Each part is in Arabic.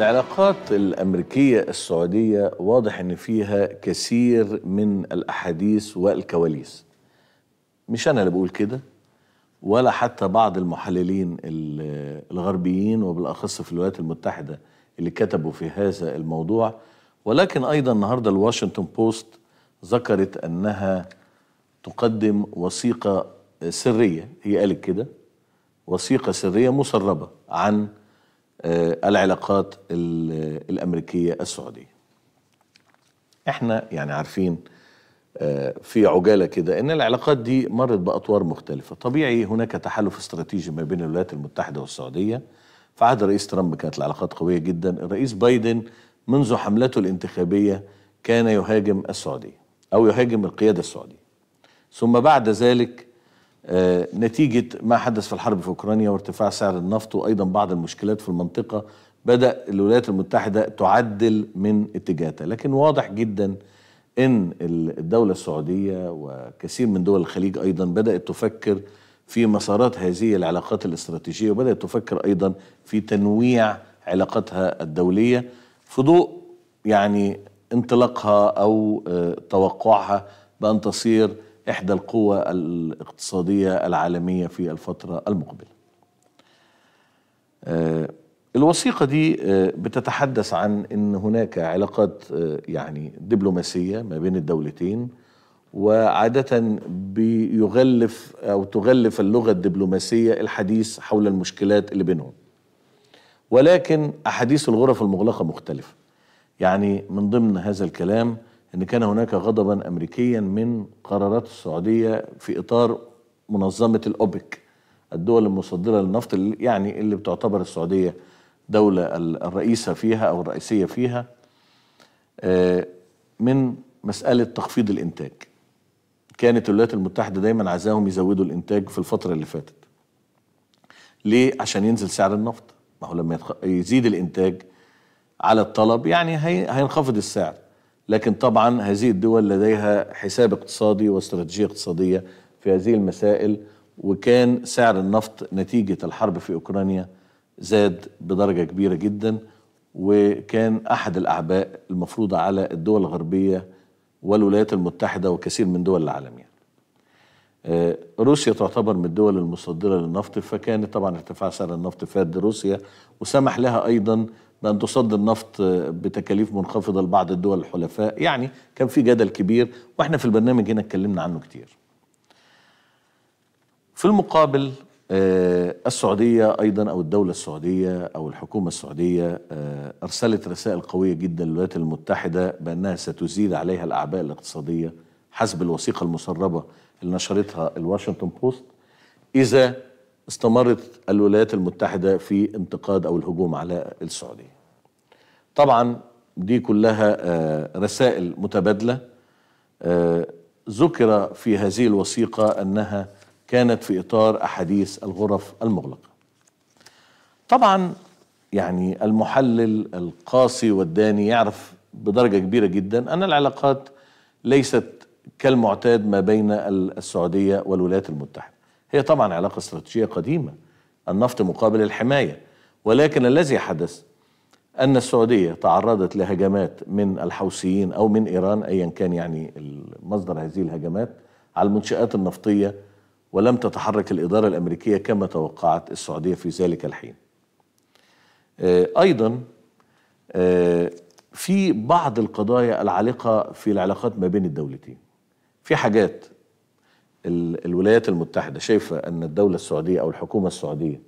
العلاقات الأمريكية السعودية واضح أن فيها كثير من الأحاديث والكواليس مش أنا اللي بقول كده ولا حتى بعض المحللين الغربيين وبالأخص في الولايات المتحدة اللي كتبوا في هذا الموضوع ولكن أيضا النهاردة الواشنطن بوست ذكرت أنها تقدم وثيقة سرية هي قالت كده وثيقة سرية مسربة عن آه، العلاقات الامريكيه السعوديه. احنا يعني عارفين آه، في عجاله كده ان العلاقات دي مرت باطوار مختلفه، طبيعي هناك تحالف استراتيجي ما بين الولايات المتحده والسعوديه. في عهد الرئيس ترامب كانت العلاقات قويه جدا، الرئيس بايدن منذ حملته الانتخابيه كان يهاجم السعوديه او يهاجم القياده السعوديه. ثم بعد ذلك آه، نتيجة ما حدث في الحرب في أوكرانيا وارتفاع سعر النفط وأيضا بعض المشكلات في المنطقة بدأ الولايات المتحدة تعدل من اتجاهاتها لكن واضح جدا أن الدولة السعودية وكثير من دول الخليج أيضا بدأت تفكر في مسارات هذه العلاقات الاستراتيجية وبدأت تفكر أيضا في تنويع علاقاتها الدولية في ضوء يعني انطلاقها أو آه، توقعها بأن تصير إحدى القوى الاقتصادية العالمية في الفترة المقبلة آه، الوثيقة دي آه، بتتحدث عن أن هناك علاقات آه، يعني دبلوماسية ما بين الدولتين وعادة بيغلف أو تغلف اللغة الدبلوماسية الحديث حول المشكلات اللي بينهم ولكن أحاديث الغرف المغلقة مختلفة يعني من ضمن هذا الكلام ان كان هناك غضبا امريكيا من قرارات السعوديه في اطار منظمه الاوبك الدول المصدره للنفط اللي يعني اللي بتعتبر السعوديه دوله الرئيسه فيها او الرئيسيه فيها آه، من مساله تخفيض الانتاج كانت الولايات المتحده دايما عايزاهم يزودوا الانتاج في الفتره اللي فاتت ليه عشان ينزل سعر النفط ما هو لما يزيد الانتاج على الطلب يعني هينخفض السعر لكن طبعا هذه الدول لديها حساب اقتصادي واستراتيجية اقتصادية في هذه المسائل وكان سعر النفط نتيجة الحرب في أوكرانيا زاد بدرجة كبيرة جدا وكان أحد الأعباء المفروضة على الدول الغربية والولايات المتحدة وكثير من دول العالم يعني. آه، روسيا تعتبر من الدول المصدرة للنفط فكان طبعا ارتفاع سعر النفط فاد روسيا وسمح لها أيضا بأن تصدر نفط بتكاليف منخفضة لبعض الدول الحلفاء يعني كان في جدل كبير وإحنا في البرنامج هنا اتكلمنا عنه كتير في المقابل آه، السعودية أيضا أو الدولة السعودية أو الحكومة السعودية آه، أرسلت رسائل قوية جدا للولايات المتحدة بأنها ستزيد عليها الأعباء الاقتصادية حسب الوثيقة المسربة اللي نشرتها الواشنطن بوست إذا استمرت الولايات المتحدة في انتقاد أو الهجوم على السعودية طبعا دي كلها آه، رسائل متبادلة آه، ذكر في هذه الوثيقة أنها كانت في إطار أحاديث الغرف المغلقة طبعا يعني المحلل القاسي والداني يعرف بدرجة كبيرة جدا أن العلاقات ليست كالمعتاد ما بين السعودية والولايات المتحدة هي طبعا علاقة استراتيجية قديمة النفط مقابل الحماية ولكن الذي حدث أن السعودية تعرضت لهجمات من الحوثيين أو من إيران أيا كان يعني مصدر هذه الهجمات على المنشآت النفطية ولم تتحرك الإدارة الأمريكية كما توقعت السعودية في ذلك الحين آه، أيضا آه، في بعض القضايا العالقة في العلاقات ما بين الدولتين في حاجات الولايات المتحدة شايفة أن الدولة السعودية أو الحكومة السعودية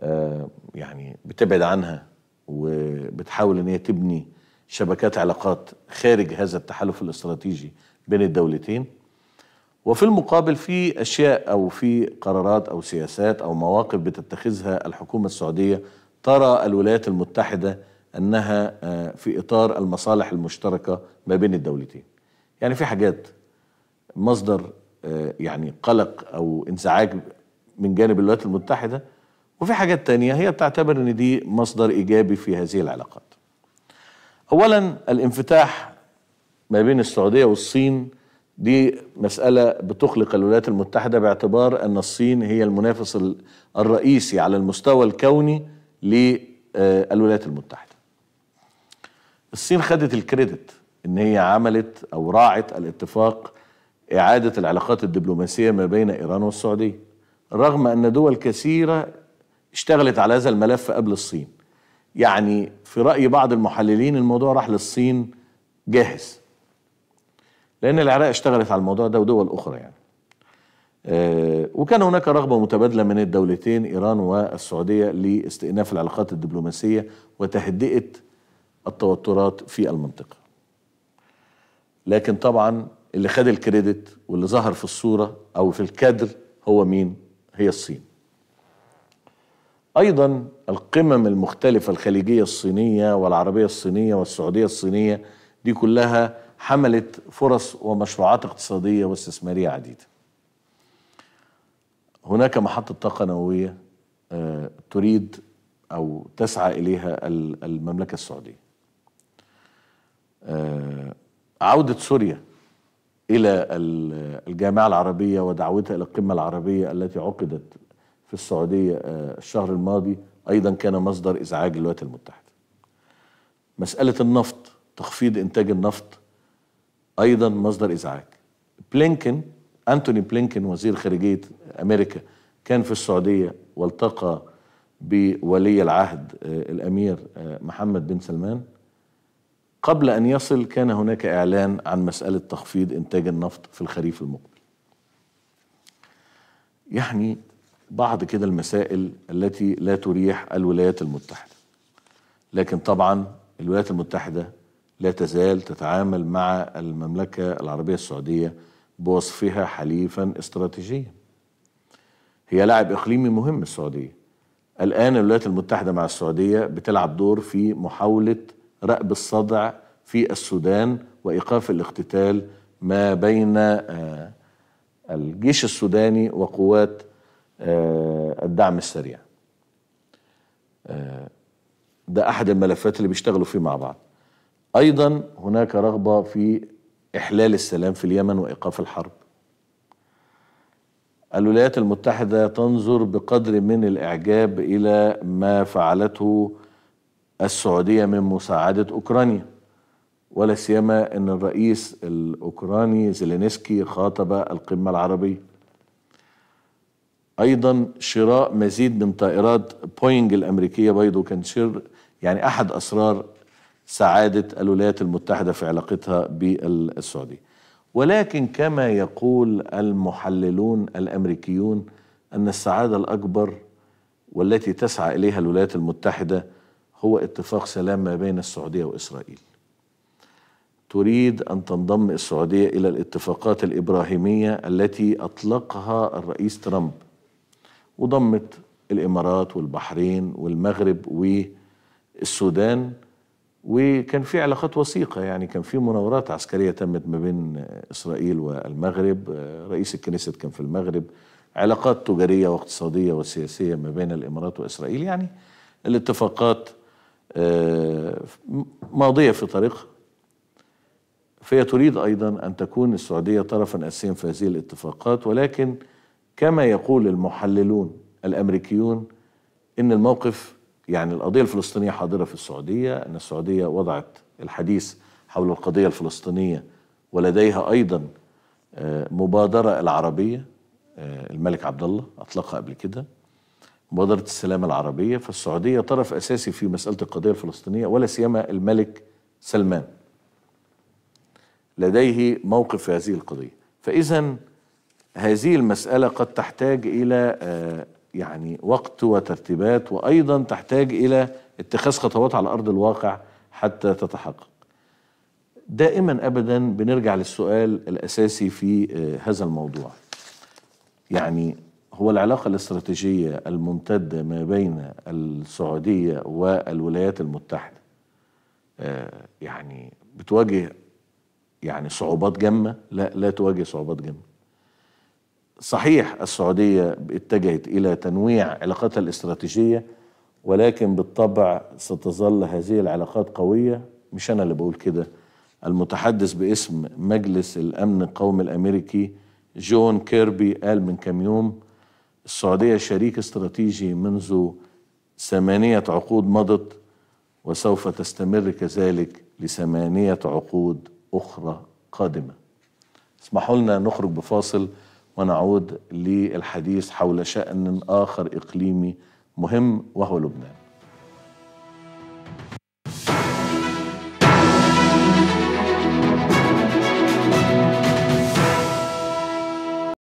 آه، يعني بتبعد عنها وبتحاول أن هي تبني شبكات علاقات خارج هذا التحالف الاستراتيجي بين الدولتين وفي المقابل في أشياء أو في قرارات أو سياسات أو مواقف بتتخذها الحكومة السعودية ترى الولايات المتحدة أنها آه، في إطار المصالح المشتركة ما بين الدولتين يعني في حاجات مصدر آه، يعني قلق او انزعاج من جانب الولايات المتحده وفي حاجات تانية هي بتعتبر ان دي مصدر ايجابي في هذه العلاقات. اولا الانفتاح ما بين السعوديه والصين دي مسألة بتخلق الولايات المتحدة باعتبار أن الصين هي المنافس الرئيسي على المستوى الكوني للولايات آه، المتحدة الصين خدت الكريدت أن هي عملت أو راعت الاتفاق إعادة العلاقات الدبلوماسية ما بين إيران والسعودية رغم أن دول كثيرة اشتغلت على هذا الملف قبل الصين يعني في رأي بعض المحللين الموضوع راح للصين جاهز لأن العراق اشتغلت على الموضوع ده ودول أخرى يعني آه، وكان هناك رغبة متبادلة من الدولتين إيران والسعودية لاستئناف العلاقات الدبلوماسية وتهدئة التوترات في المنطقة لكن طبعا اللي خد الكريدت واللي ظهر في الصورة أو في الكادر هو مين؟ هي الصين أيضا القمم المختلفة الخليجية الصينية والعربية الصينية والسعودية الصينية دي كلها حملت فرص ومشروعات اقتصادية واستثمارية عديدة هناك محطة طاقة نووية آه، تريد أو تسعى إليها المملكة السعودية آه، عودة سوريا إلى الجامعة العربية ودعوتها إلى القمة العربية التي عقدت في السعودية آه، الشهر الماضي أيضا كان مصدر إزعاج للولايات المتحدة مسألة النفط تخفيض إنتاج النفط أيضا مصدر إزعاج بلينكن أنتوني بلينكن وزير خارجية أمريكا كان في السعودية والتقى بولي العهد آه، الأمير آه، محمد بن سلمان قبل أن يصل كان هناك إعلان عن مسألة تخفيض إنتاج النفط في الخريف المقبل يعني بعض كده المسائل التي لا تريح الولايات المتحدة لكن طبعا الولايات المتحدة لا تزال تتعامل مع المملكة العربية السعودية بوصفها حليفا استراتيجيا هي لاعب إقليمي مهم السعودية الآن الولايات المتحدة مع السعودية بتلعب دور في محاولة رأب الصدع في السودان وإيقاف الاقتتال ما بين آه، الجيش السوداني وقوات آه، الدعم السريع آه، ده أحد الملفات اللي بيشتغلوا فيه مع بعض أيضا هناك رغبة في إحلال السلام في اليمن وإيقاف الحرب الولايات المتحدة تنظر بقدر من الإعجاب إلى ما فعلته السعوديه من مساعده اوكرانيا ولا سيما ان الرئيس الاوكراني زيلينسكي خاطب القمه العربيه. ايضا شراء مزيد من طائرات بوينج الامريكيه برضه كان سر يعني احد اسرار سعاده الولايات المتحده في علاقتها بالسعوديه. ولكن كما يقول المحللون الامريكيون ان السعاده الاكبر والتي تسعى اليها الولايات المتحده هو اتفاق سلام ما بين السعودية وإسرائيل تريد أن تنضم السعودية إلى الاتفاقات الإبراهيمية التي أطلقها الرئيس ترامب وضمت الإمارات والبحرين والمغرب والسودان وكان في علاقات وثيقة يعني كان في مناورات عسكرية تمت ما بين إسرائيل والمغرب رئيس الكنيسة كان في المغرب علاقات تجارية واقتصادية وسياسية ما بين الإمارات وإسرائيل يعني الاتفاقات آه، ماضية في طريقها فهي تريد أيضا أن تكون السعودية طرفا أساسيا في هذه الاتفاقات ولكن كما يقول المحللون الأمريكيون إن الموقف يعني القضية الفلسطينية حاضرة في السعودية أن السعودية وضعت الحديث حول القضية الفلسطينية ولديها أيضا آه، مبادرة العربية آه، الملك عبد الله أطلقها قبل كده مبادرة السلام العربية فالسعودية طرف أساسي في مسألة القضية الفلسطينية ولا سيما الملك سلمان لديه موقف في هذه القضية فإذا هذه المسألة قد تحتاج إلى آه، يعني وقت وترتيبات وأيضا تحتاج إلى اتخاذ خطوات على أرض الواقع حتى تتحقق دائما أبدا بنرجع للسؤال الأساسي في آه، هذا الموضوع يعني هو العلاقة الاستراتيجية الممتدة ما بين السعودية والولايات المتحدة آه، يعني بتواجه يعني صعوبات جمة لا لا تواجه صعوبات جمة صحيح السعودية اتجهت إلى تنويع علاقاتها الاستراتيجية ولكن بالطبع ستظل هذه العلاقات قوية مش أنا اللي بقول كده المتحدث باسم مجلس الأمن القومي الأمريكي جون كيربي قال من كم يوم السعودية شريك استراتيجي منذ ثمانية عقود مضت وسوف تستمر كذلك لثمانية عقود أخرى قادمة اسمحوا لنا نخرج بفاصل ونعود للحديث حول شأن آخر إقليمي مهم وهو لبنان